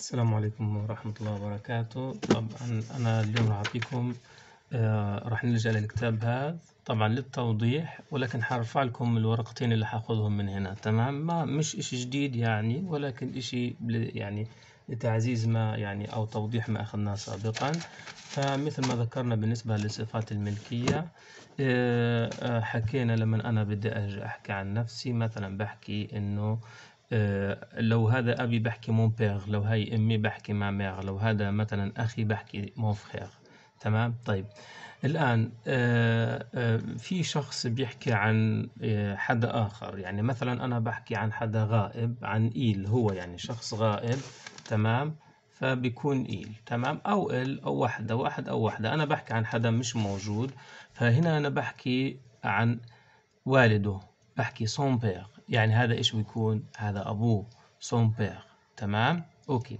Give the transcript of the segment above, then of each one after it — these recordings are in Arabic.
السلام عليكم ورحمة الله وبركاته طبعا أنا اليوم راح أعطيكم آه راح نلجأ للكتاب هذا طبعا للتوضيح ولكن حرفع لكم الورقتين اللي حاخذهم من هنا تمام ما مش إشي جديد يعني ولكن إشي يعني لتعزيز ما يعني أو توضيح ما أخذناه سابقا فمثل ما ذكرنا بالنسبة لصفات الملكية آه, آه، حكينا لما أنا بدي أجي أحكي عن نفسي مثلا بحكي إنه آه، لو هذا أبي بحكي مون بير لو هاي أمي بحكي مع مير لو هذا مثلا أخي بحكي مون فخير تمام طيب الآن آه، آه، في شخص بيحكي عن حدا آخر يعني مثلا أنا بحكي عن حدا غائب عن إيل هو يعني شخص غائب تمام فبيكون إيل تمام أو إل أو وحدة واحد أو وحدة أنا بحكي عن حدا مش موجود فهنا أنا بحكي عن والده بحكي سون بير يعني هذا إيش بيكون هذا أبوه سون بير تمام أوكي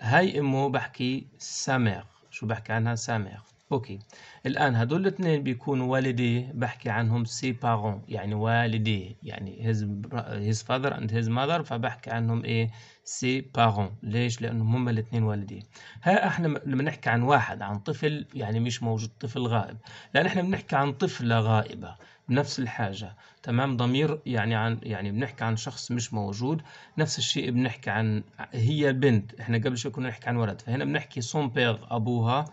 هاي أمه بحكي سامير شو بحكي عنها سامير اوكي الان هدول الاثنين بيكونوا والديه بحكي عنهم سي بارون يعني والديه يعني هيز هيز فادر اند هيز mother فبحكي عنهم ايه سي بارون ليش لانهم هم الاثنين والديه ها احنا لما نحكي عن واحد عن طفل يعني مش موجود طفل غائب لان احنا بنحكي عن طفله غائبه نفس الحاجة تمام ضمير يعني عن يعني بنحكي عن شخص مش موجود نفس الشيء بنحكي عن هي بنت احنا قبل شوي كنا نحكي عن ولد فهنا بنحكي سون بير ابوها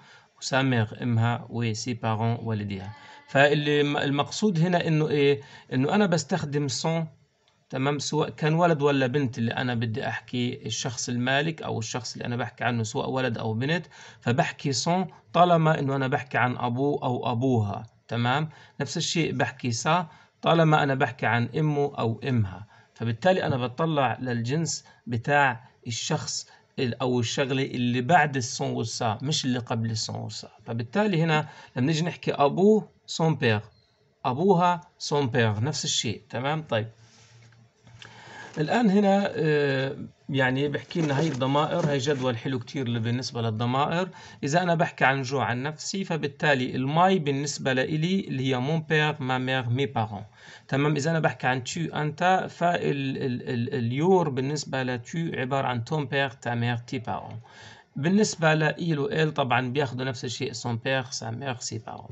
سامغ امها وسي بارون والديها فاللي المقصود هنا انه ايه انه انا بستخدم سون تمام سواء كان ولد ولا بنت اللي انا بدي احكي الشخص المالك او الشخص اللي انا بحكي عنه سواء ولد او بنت فبحكي سون طالما انه انا بحكي عن ابوه او ابوها تمام نفس الشيء بحكي سا طالما انا بحكي عن امه او امها فبالتالي انا بطلع للجنس بتاع الشخص او الشغله اللي بعد السون والسا مش اللي قبل السون والسا فبالتالي هنا لما نجي نحكي ابوه سون بير ابوها سون بير نفس الشيء تمام طيب الآن هنا آه، يعني بحكي لنا هي الضمائر هي جدول حلو كتير بالنسبة للضمائر إذا أنا بحكي عن جوع عن نفسي فبالتالي الماي بالنسبة لإلي اللي هي مون بير ما مير مي بارون تمام إذا أنا بحكي عن تو أنت فاليور بالنسبة لتو عبارة عن تون بير تا مير تي بارون بالنسبة لإيل وإيل طبعا بياخذوا نفس الشيء سون بيغ سا ميغ سي بارون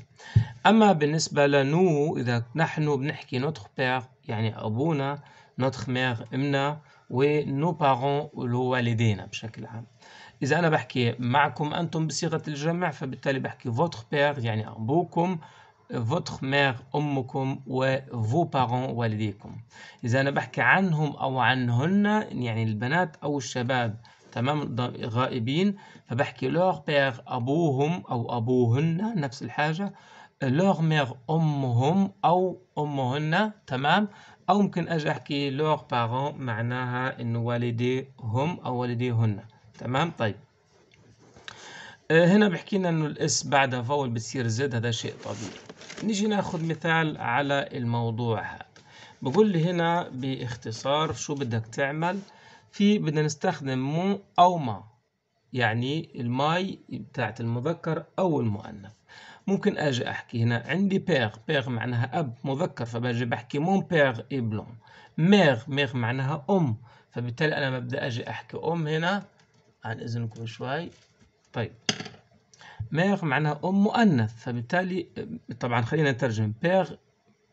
أما بالنسبة لنو إذا نحن بنحكي نوتخ بيغ يعني أبونا notre mère امنا ونو بارون اللي هو والدينا بشكل عام إذا أنا بحكي معكم أنتم بصيغة الجمع فبالتالي بحكي فوتخ بير يعني أبوكم فوتخ ميغ أمكم و فو بارون والديكم إذا أنا بحكي عنهم أو عنهن يعني البنات أو الشباب تمام غائبين فبحكي لور بير أبوهم أو أبوهن نفس الحاجة لور ميغ أمهم أو أمهن تمام أو ممكن أجي أحكي لور بارون معناها إنه والديهم أو والديهن تمام طيب آه، هنا بحكي لنا إنه الإس بعدها فول بتصير زد هذا شيء طبيعي نيجي ناخذ مثال على الموضوع هذا بقول لي هنا باختصار شو بدك تعمل في بدنا نستخدم مو أو ما يعني الماي بتاعت المذكر أو المؤنث ممكن اجي احكي هنا عندي بير بير معناها اب مذكر فباجي بحكي مون بير اي بلون مير مير معناها ام فبالتالي انا ببدا اجي احكي ام هنا عن اذنكم شوي طيب مير معناها ام مؤنث فبالتالي طبعا خلينا نترجم بير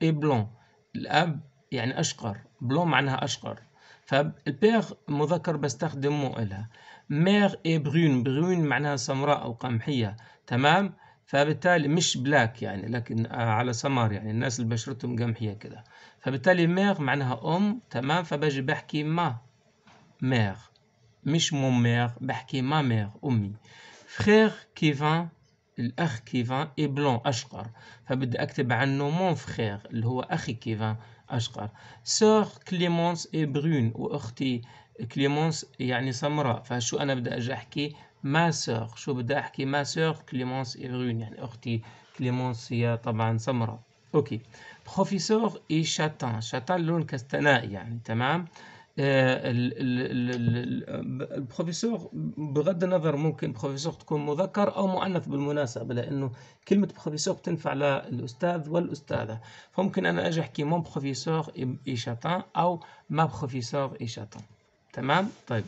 اي بلون الاب يعني اشقر بلون معناها اشقر فالبير مذكر بستخدمه الها مير اي برون برون معناها سمراء او قمحيه تمام فبالتالي مش بلاك يعني لكن آه، على سمر يعني الناس اللي بشرتهم قمحية كده فبالتالي ميغ معناها أم تمام فباجي بحكي ما ميغ مش مون ميغ بحكي ما ميغ أمي فخير كيفان الأخ كيفان إي بلون أشقر فبدي أكتب عنه مون فخير اللي هو أخي كيفان أشقر سور كليمونس إي برون وأختي كليمونس يعني سمراء فشو أنا بدي أجي أحكي ما سوغ شو بدي أحكي ما سوغ كليمونس إيفرون يعني أختي كليمونس هي طبعا سمراء أوكي بروفيسور إي شاتان شاتان لون كستنائي يعني تمام البروفيسور بغض النظر ممكن بروفيسور تكون مذكر او مؤنث بالمناسبه لانه كلمه بروفيسور تنفع للاستاذ والاستاذه فممكن انا اجي احكي مون بروفيسور اي شاتان او ما بروفيسور اي شاتان تمام طيب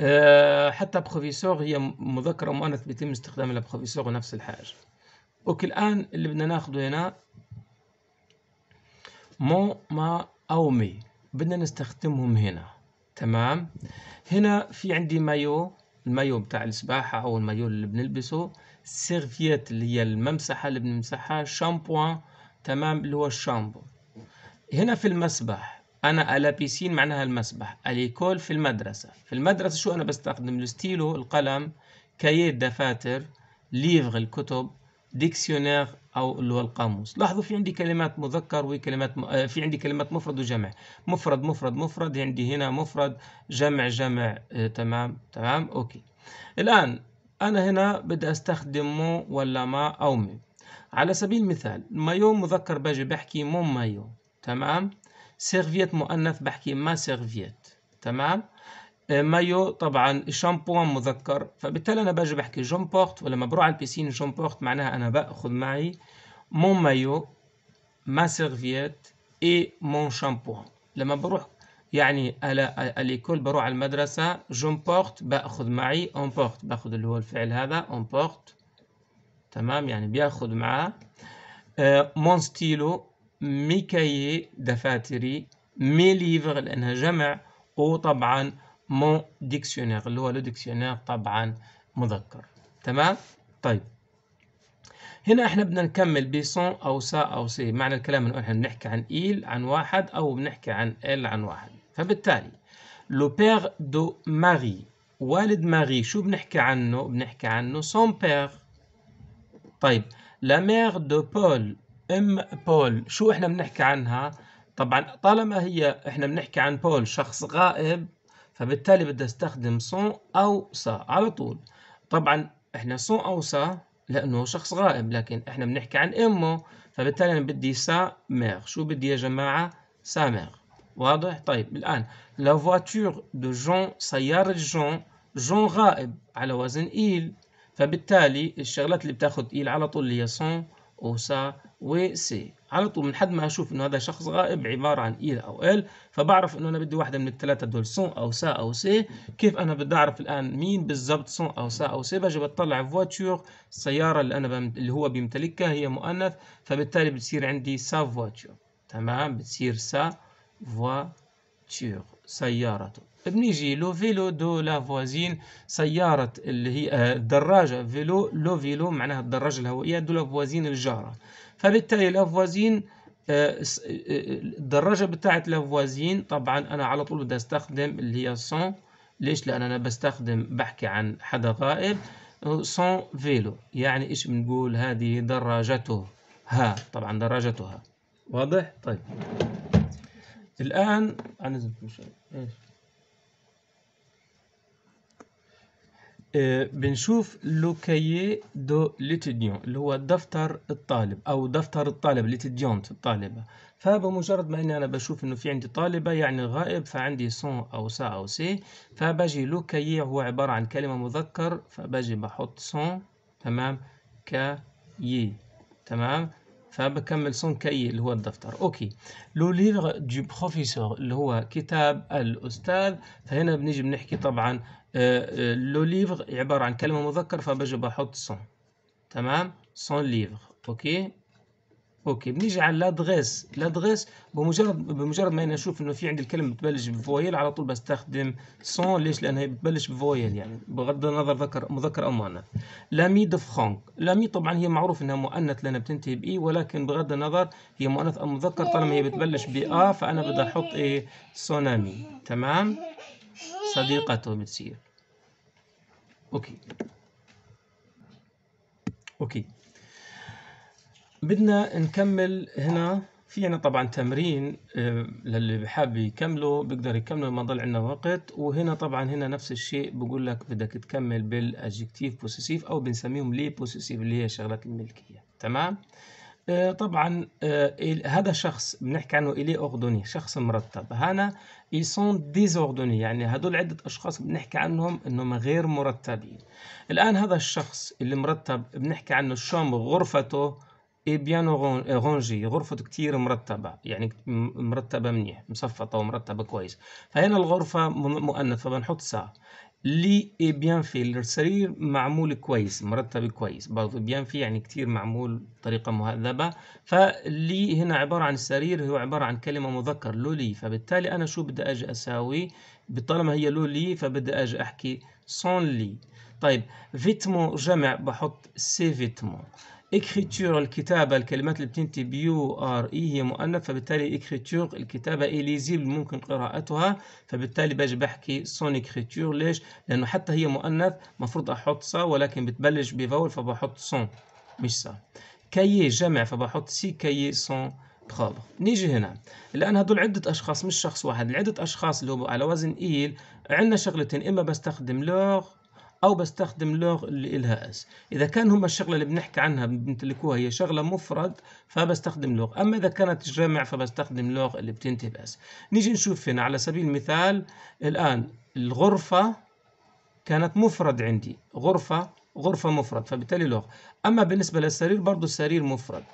آه، حتى بروفيسور هي مذكرة مؤنث بيتم استخدامها لبروفيسور نفس الحاجة اوكي الآن اللي بدنا ناخده هنا مو ما أو مي بدنا نستخدمهم هنا تمام هنا في عندي مايو المايو بتاع السباحة أو المايو اللي بنلبسه سيرفيت اللي هي الممسحة اللي بنمسحها شامبوان تمام اللي هو الشامبو هنا في المسبح أنا ألابيسين معناها المسبح أليكول في المدرسة في المدرسة شو أنا بستخدم الستيلو القلم كاية الدفاتر ليفغ الكتب ديكسيونير أو اللي هو القاموس لاحظوا في عندي كلمات مذكر وكلمات م... آه، في عندي كلمات مفرد وجمع مفرد مفرد مفرد عندي هنا مفرد جمع جمع آه تمام تمام أوكي الآن أنا هنا بدي أستخدم مو ولا ما أو مي على سبيل المثال مايو مذكر باجي بحكي مو مايو تمام سيرفيت مؤنث بحكي ما سيرفيت تمام آه، مايو طبعا شامبوان مذكر فبالتالي انا باجي بحكي جون بورت ولما بروح على البيسين جون بورت معناها انا باخذ معي مون مايو ما سيرفيت اي مون شامبوان لما بروح يعني على اليكول بروح على المدرسة جون بورت باخذ معي اون بورت باخذ اللي هو الفعل هذا اون بورت تمام يعني بياخذ معاه مون آه، ستيلو ميكايي دفاتري مي ليفر لأنها جمع وطبعا مون ديكسيونير اللي هو لو ديكسيونير طبعا مذكر تمام طيب هنا احنا بدنا نكمل بيسون او سا او سي معنى الكلام انه احنا بنحكي عن ايل عن واحد او بنحكي عن ال عن واحد فبالتالي لو بير دو ماري والد ماري شو بنحكي عنه بنحكي عنه سون بير طيب لا مير دو بول أم بول شو إحنا بنحكي عنها؟ طبعًا طالما هي إحنا بنحكي عن بول شخص غائب فبالتالي بدي أستخدم سون أو سا على طول، طبعًا إحنا سون أو سا لأنه شخص غائب لكن إحنا بنحكي عن أمه فبالتالي أنا بدي سا ميغ شو بدي يا جماعة؟ سا ميغ واضح؟ طيب الآن لا فواتور دو جون سيارة جون جون غائب على وزن إيل فبالتالي الشغلات اللي بتاخذ إيل على طول اللي هي سون أوسا وسي على طول من حد ما أشوف إنه هذا شخص غائب عبارة عن إيل أو إل فبعرف إنه أنا بدي واحدة من الثلاثة دول سون أو سا أو سي كيف أنا بدي أعرف الآن مين بالضبط سون أو سا أو سي بجي بطلع فواتور السيارة اللي أنا بم... اللي هو بيمتلكها هي مؤنث فبالتالي بتصير عندي سا فواتور تمام بتصير سا فواتور سيارته بنيجي لو فيلو دو لا فوازين سيارة اللي هي الدراجة آه، فيلو لو فيلو معناها الدراجة الهوائية دو لا فوازين الجارة فبالتالي لا فوازين آه، آه، الدراجة بتاعت لا فوازين طبعا أنا على طول بدي أستخدم اللي هي سون ليش لأن أنا بستخدم بحكي عن حدا غائب سون فيلو يعني إيش بنقول هذه دراجته ها طبعا دراجتها واضح طيب الآن أنا إيش آه، بنشوف لو كايي دو ليتيديون اللي هو دفتر الطالب او دفتر الطالب ليتيديونت الطالبه فبمجرد ما اني انا بشوف انه في عندي طالبه يعني غائب فعندي سون او سا او سي فباجي لو كايي هو عباره عن كلمه مذكر فباجي بحط سون تمام كايي تمام فبكمل سون كاي اللي هو الدفتر اوكي لو ليفغ دو بروفيسور اللي هو كتاب الاستاذ فهنا بنيجي بنحكي طبعا لو euh, ليفغ euh, عبارة عن كلمة مذكر فبجي بحط سون تمام سون ليفغ أوكي اوكي بنيجي على لادغيس لادغيس بمجرد بمجرد ما انا نشوف انه في عندي الكلمه بتبلش بفويل على طول بستخدم سون ليش لانها بتبلش بفويل يعني بغض النظر ذكر مذكر او مؤنث لامي دو فرانك لامي طبعا هي معروف انها مؤنث لانها بتنتهي باي ولكن بغض النظر هي مؤنث او مذكر طالما هي بتبلش بآ فانا بدي احط ايه سونامي تمام صديقته بتصير اوكي اوكي بدنا نكمل هنا في عنا طبعا تمرين آه، للي بحب يكمله بيقدر يكمله ما ضل عنا وقت وهنا طبعا هنا نفس الشيء بقول لك بدك تكمل بالأجكتيف بوسيسيف او بنسميهم لي بوسيسيف اللي هي شغلات الملكيه تمام آه، طبعا آه، هذا شخص بنحكي عنه إلي أوردوني شخص مرتب هنا يسون ديزوردوني يعني هدول عدة أشخاص بنحكي عنهم إنهم غير مرتبين الآن هذا الشخص اللي مرتب بنحكي عنه الشام غرفته اي بيان اورانجي غرفته كتير مرتبة يعني مرتبة منيح مصفطة ومرتبة كويس فهنا الغرفة مؤنث فبنحط سا اي بيان في السرير معمول كويس مرتب كويس برضو في يعني كتير معمول بطريقة مهذبة فلي هنا عبارة عن السرير هو عبارة عن كلمة مذكر لولي فبالتالي أنا شو بدي أجي أساوي طالما هي لولي فبدي أجي أحكي سون لي طيب فيتمون جمع بحط سي فيتمون اكريتور الكتابة الكلمات اللي بتنتهي بيو ار اي هي مؤنث فبالتالي اكريتور الكتابة اليزيبل ممكن قراءتها فبالتالي باجي بحكي سون اكريتور ليش؟ لأنه حتى هي مؤنث المفروض أحط سا ولكن بتبلش بفاول فبحط سون مش سا كايي جمع فبحط سي كايي سون بخابة نيجي هنا الآن هدول عدة أشخاص مش شخص واحد عدة أشخاص اللي هو على وزن إيل عندنا شغلتين إما بستخدم لوغ او بستخدم لوغ اللي إلها اس اذا كان هم الشغله اللي بنحكي عنها بيمتلكوها هي شغله مفرد فبستخدم لوغ اما اذا كانت جمع فبستخدم لوغ اللي بتنتهي باس نيجي نشوف هنا على سبيل المثال الان الغرفه كانت مفرد عندي غرفه غرفه مفرد فبالتالي لوغ اما بالنسبه للسرير برضه السرير مفرد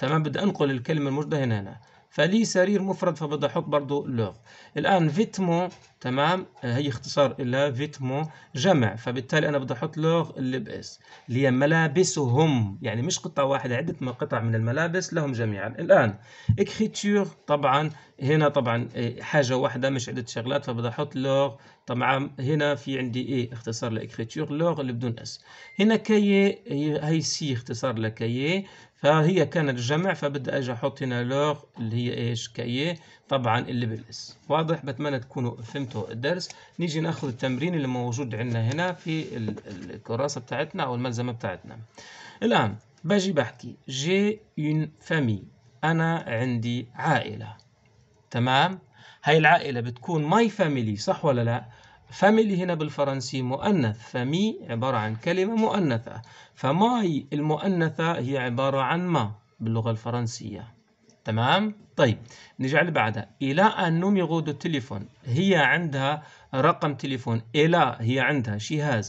تمام بدي انقل الكلمه الموجوده هنا هنا فلي سرير مفرد فبدي احط برضو لوغ الان فيتمون تمام آه، هي اختصار لها فيتمون جمع فبالتالي انا بدي احط لوغ اللبس اللي هي ملابسهم يعني مش قطعه واحده عده قطع من الملابس لهم جميعا الان اكريتور طبعا هنا طبعا آه، حاجه واحده مش عده شغلات فبدي احط لوغ طبعا هنا في عندي ايه اختصار لاكريتور لوغ اللي بدون اس هنا كايي هي سي اختصار لكايي فهي كانت جمع فبدي اجي احط هنا لوغ اللي هي ايش كاييه طبعا اللي بالاس واضح بتمنى تكونوا فهمتوا الدرس نيجي ناخذ التمرين اللي موجود عندنا هنا في الكراسه بتاعتنا او الملزمه بتاعتنا الان باجي بحكي جي اون فامي انا عندي عائله تمام هاي العائله بتكون ماي فاميلي صح ولا لا فاميلي هنا بالفرنسي مؤنث فمي عبارة عن كلمة مؤنثة فماي المؤنثة هي عبارة عن ما باللغة الفرنسية تمام طيب على بعدها إلى أن نوميغو غودو التليفون هي عندها رقم تليفون إلى هي عندها شي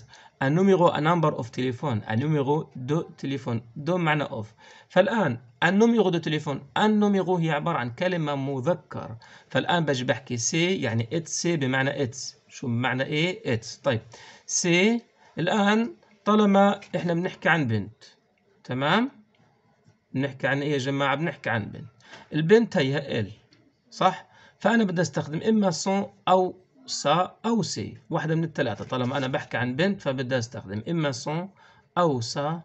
un numéro un number of téléphone un numéro de تليفون دو معنى اوف فالآن النوميرو دو تليفون النوميرو هي عبارة عن كلمة مذكر فالآن باش بحكي سي يعني اتس سي بمعنى اتس شو معنى ايه اتس طيب سي الآن طالما احنا بنحكي عن بنت تمام بنحكي عن ايه يا جماعة بنحكي عن بنت البنت هي ال صح فأنا بدي استخدم إما سون أو سا أو سي واحدة من الثلاثة طالما أنا بحكي عن بنت فبدي أستخدم إما سون أو سا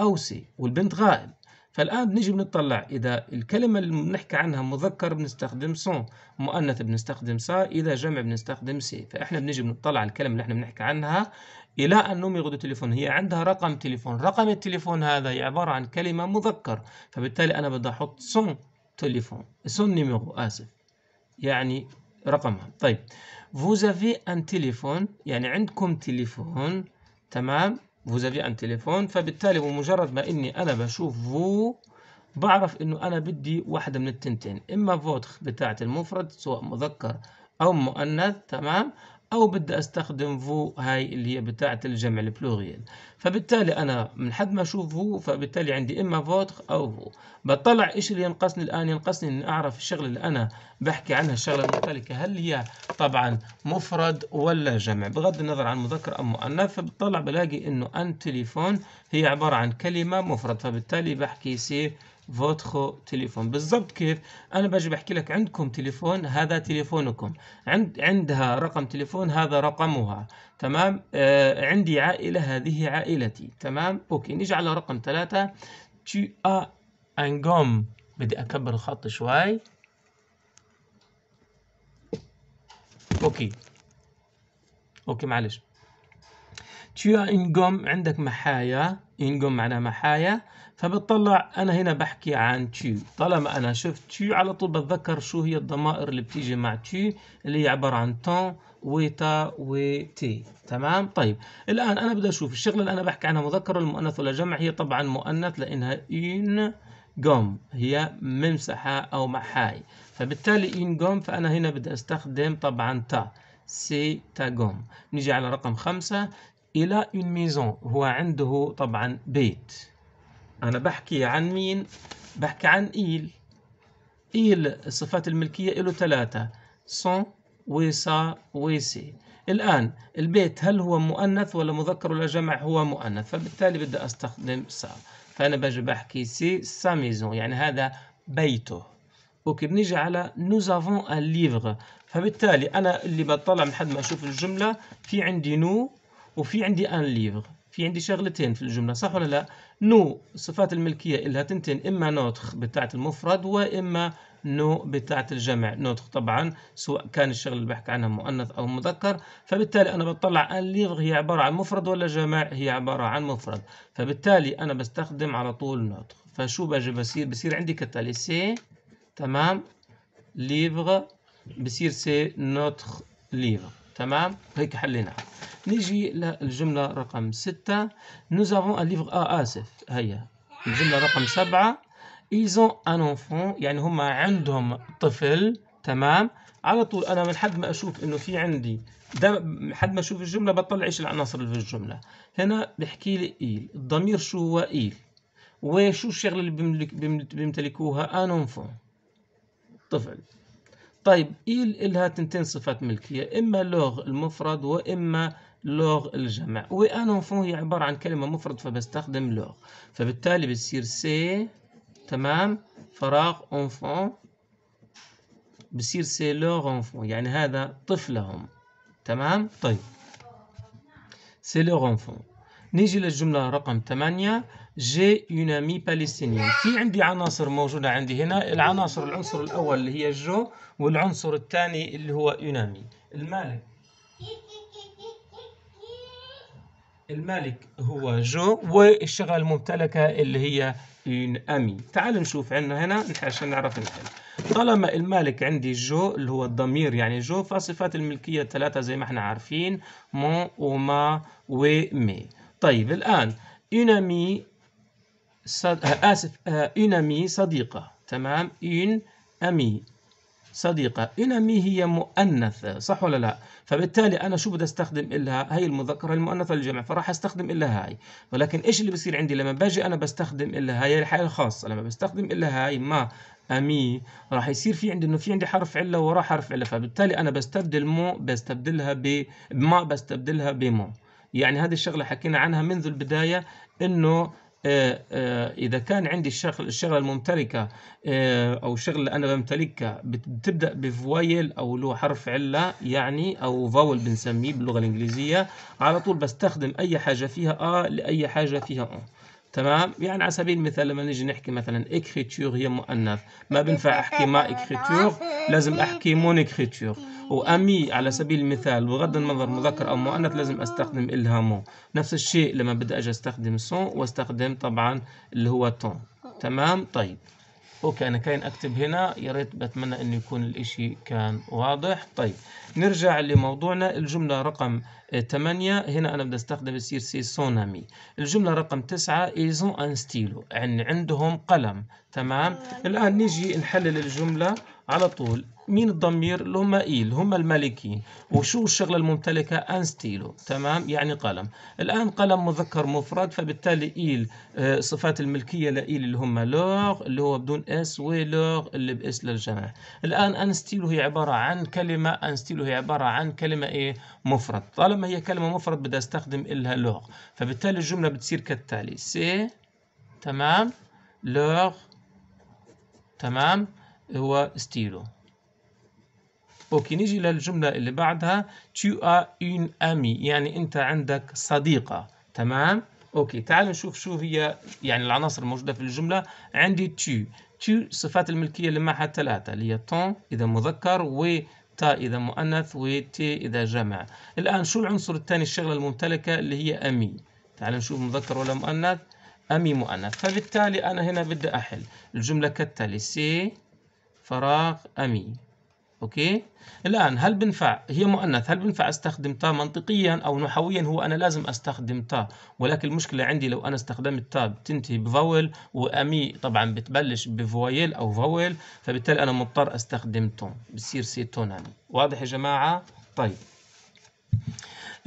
أو سي والبنت غائب فالآن بنيجي بنطلع إذا الكلمة اللي بنحكي عنها مذكر بنستخدم سون مؤنث بنستخدم سا إذا جمع بنستخدم سي فإحنا بنيجي بنطلع على الكلمة اللي إحنا بنحكي عنها إلى أن نومي غدو تليفون هي عندها رقم تليفون رقم التليفون هذا هي عبارة عن كلمة مذكر فبالتالي أنا بدي أحط سون تليفون سون نيميرو آسف يعني رقمها طيب vous avez un téléphone يعني عندكم تليفون تمام vous avez un téléphone فبالتالي بمجرد ما اني انا بشوف vous بعرف انه انا بدي واحدة من التنتين اما فوتخ بتاعة المفرد سواء مذكر او مؤنث تمام او بدي استخدم فو هاي اللي هي بتاعه الجمع البلوريال فبالتالي انا من حد ما اشوف فو فبالتالي عندي اما فوتر او فو بطلع ايش اللي ينقصني الان ينقصني اني اعرف الشغله اللي انا بحكي عنها الشغله المختلفه هل هي طبعا مفرد ولا جمع بغض النظر عن مذكر ام مؤنث فبطلع بلاقي انه ان تليفون هي عباره عن كلمه مفرد فبالتالي بحكي سي فوتخو تليفون بالضبط كيف انا باجي بحكي لك عندكم تليفون هذا تليفونكم عند عندها رقم تليفون هذا رقمها تمام آه عندي عائله هذه عائلتي تمام اوكي نيجي على رقم ثلاثة tu ا انغوم بدي اكبر الخط شوي اوكي اوكي معلش تيو انجوم عندك محايا انجوم معناها محايا فبتطلع انا هنا بحكي عن تيو طالما انا شفت تيو على طول بتذكر شو هي الضمائر اللي بتيجي مع تيو اللي هي عبارة عن تون وتا وتي تمام طيب الان انا بدي اشوف الشغله اللي انا بحكي عنها مذكر ولا مؤنث ولا جمع هي طبعا مؤنث لانها ان جوم هي ممسحه او محاي فبالتالي ان جوم فانا هنا بدي استخدم طبعا تا سي تا جوم نيجي على رقم خمسة إلى اون ميزون هو عنده طبعا بيت أنا بحكي عن مين؟ بحكي عن إيل إيل الصفات الملكية له ثلاثة سون ويسا ويسي الآن البيت هل هو مؤنث ولا مذكر ولا جمع هو مؤنث فبالتالي بدي أستخدم سا فأنا بجي بحكي سي سا ميزون يعني هذا بيته اوكي بنيجي على نوز افون ان ليفغ فبالتالي انا اللي بطلع من حد ما اشوف الجمله في عندي نو وفي عندي ان ليفغ في عندي شغلتين في الجمله صح ولا لا نو صفات الملكيه إلها تنتين اما نوتخ بتاعه المفرد واما نو بتاعه الجمع نوتخ طبعا سواء كان الشغله اللي بحكي عنها مؤنث او مذكر فبالتالي انا بطلع ان ليفغ هي عباره عن مفرد ولا جمع هي عباره عن مفرد فبالتالي انا بستخدم على طول نوتخ فشو باجي بصير بصير عندي كالتالي سي تمام ليفغ بصير سي نوتخ ليفغ تمام هيك حليناها نيجي للجملة رقم ستة nous avons un livre آه آسف هيا الجملة رقم سبعة ils ont un enfant يعني هم عندهم طفل تمام على طول انا من حد ما اشوف انه في عندي ده حد ما اشوف الجمله بطلع ايش العناصر اللي في الجمله هنا بحكي لي ايل الضمير شو هو ايل وشو الشغله اللي بيمتلكوها ان انفون طفل طيب إيل إلها تنتين صفات ملكية إما لغ المفرد وإما لغ الجمع وأنا فون هي عبارة عن كلمة مفرد فبستخدم لغ فبالتالي بتصير سي تمام فراغ أنفون بصير سي لوغ أنفون يعني هذا طفلهم تمام طيب سي لوغ أنفون نيجي للجملة رقم 8 جي اون امي باليستينيان في عندي عناصر موجودة عندي هنا العناصر العنصر الأول اللي هي جو والعنصر الثاني اللي هو يونامي المالك المالك هو جو والشغلة الممتلكة اللي هي يونامي تعال نشوف عندنا هنا عشان نعرف نحل طالما المالك عندي جو اللي هو الضمير يعني جو فصفات الملكية الثلاثة زي ما احنا عارفين مون وما ومي طيب الآن يونامي صد... آه، آسف اون آه، امي صديقة تمام اون امي صديقة اون امي هي مؤنث صح ولا لا فبالتالي انا شو بدي استخدم إلها هي المذكرة المؤنثة للجمع فراح استخدم إلها هاي ولكن ايش اللي بصير عندي لما باجي انا بستخدم إلها هاي الحالة الخاصة لما بستخدم إلها هاي ما امي راح يصير في عندي انه في عندي حرف عله وراه حرف عله فبالتالي انا بستبدل مو بستبدلها ب بما بستبدلها بمو يعني هذه الشغله حكينا عنها منذ البدايه انه آه، آه، اذا كان عندي الشغل الشغله الممتلكه آه، او الشغل اللي انا بمتلكها بتبدا بفويل او له حرف عله يعني او فاول بنسميه باللغه الانجليزيه على طول بستخدم اي حاجه فيها ا لاي حاجه فيها ا تمام يعني على سبيل المثال لما نيجي نحكي مثلا اكريتور هي مؤنث ما بنفع احكي ما اكريتور لازم احكي مون اكريتور وامي على سبيل المثال بغض النظر مذكر او مؤنث لازم استخدم الها مو نفس الشيء لما بدي اجي استخدم سون واستخدم طبعا اللي هو تون تمام طيب اوكي انا كاين اكتب هنا يا ريت بتمنى انه يكون الاشي كان واضح طيب نرجع لموضوعنا الجملة رقم 8 هنا انا بدي استخدم السير سي سونامي الجملة رقم 9 ايزون ان ستيلو يعني عندهم قلم تمام آه. الآن نيجي نحلل الجملة على طول مين الضمير اللي هم إيل هم المالكين وشو الشغلة الممتلكة أن ستيلو تمام يعني قلم الآن قلم مذكر مفرد فبالتالي إيل آه، صفات الملكية لإيل اللي هم لوغ اللي هو بدون اس ولوغ اللي بإس للجمع الآن أن ستيلو هي عبارة عن كلمة أن ستيلو هي عبارة عن كلمة إيه مفرد طالما هي كلمة مفرد بدي أستخدم إلها لوغ فبالتالي الجملة بتصير كالتالي سي تمام لوغ تمام هو ستيلو اوكي نيجي للجملة اللي بعدها تو ا اون امي يعني انت عندك صديقة تمام اوكي تعالوا نشوف شو هي يعني العناصر الموجودة في الجملة عندي تو تو صفات الملكية اللي معها ثلاثة اللي هي تون إذا مذكر و تا إذا مؤنث و تي إذا جمع الآن شو العنصر الثاني الشغلة الممتلكة اللي هي أمي تعالوا نشوف مذكر ولا مؤنث أمي مؤنث فبالتالي أنا هنا بدي أحل الجملة كالتالي سي فراغ أمي أوكي الآن هل بنفع هي مؤنث هل بنفع أستخدم تا منطقيا أو نحويا هو أنا لازم أستخدم تا ولكن المشكلة عندي لو أنا استخدمت تا بتنتهي بفول وأمي طبعا بتبلش بفويل أو فاول فبالتالي أنا مضطر أستخدم تون بصير سي تون أمي واضح يا جماعة طيب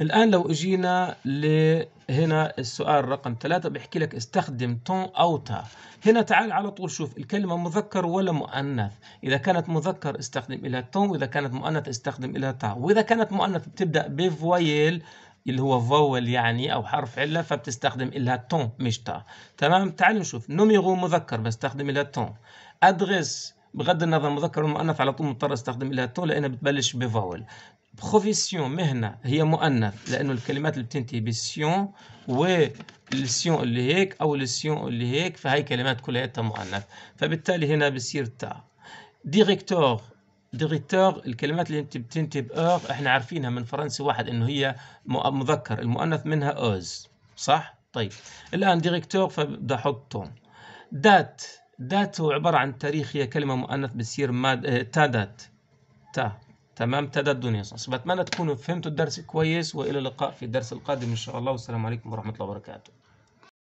الآن لو اجينا لهنا السؤال رقم ثلاثة بيحكي لك استخدم تون أو تا هنا تعال على طول شوف الكلمة مذكر ولا مؤنث إذا كانت مذكر استخدم إلى تون وإذا كانت مؤنث استخدم إلى تا وإذا كانت مؤنث بتبدأ بفويل اللي هو فول يعني او حرف عله فبتستخدم الها تون مش تا تمام تعال نشوف نوميرو مذكر بستخدم الها تون ادريس بغض النظر مذكر ومؤنث على طول مضطر استخدم الها تون لانها بتبلش بفاول بروفيسيون مهنه هي مؤنث لانه الكلمات اللي بتنتهي بالسيون والسيون اللي هيك او السيون اللي هيك فهي كلمات كلياتها مؤنث فبالتالي هنا بصير تا ديريكتور ديريكتور الكلمات اللي بتنتهي بأر احنا عارفينها من فرنسي واحد انه هي مذكر المؤنث منها اوز صح طيب الان ديريكتور فبدي احط تون دات دات هو عباره عن تاريخ هي كلمه مؤنث بتصير ماد تا دات تا تمام تدى الدنيا صح بتمنى تكونوا فهمتوا الدرس كويس والى اللقاء في الدرس القادم ان شاء الله والسلام عليكم ورحمه الله وبركاته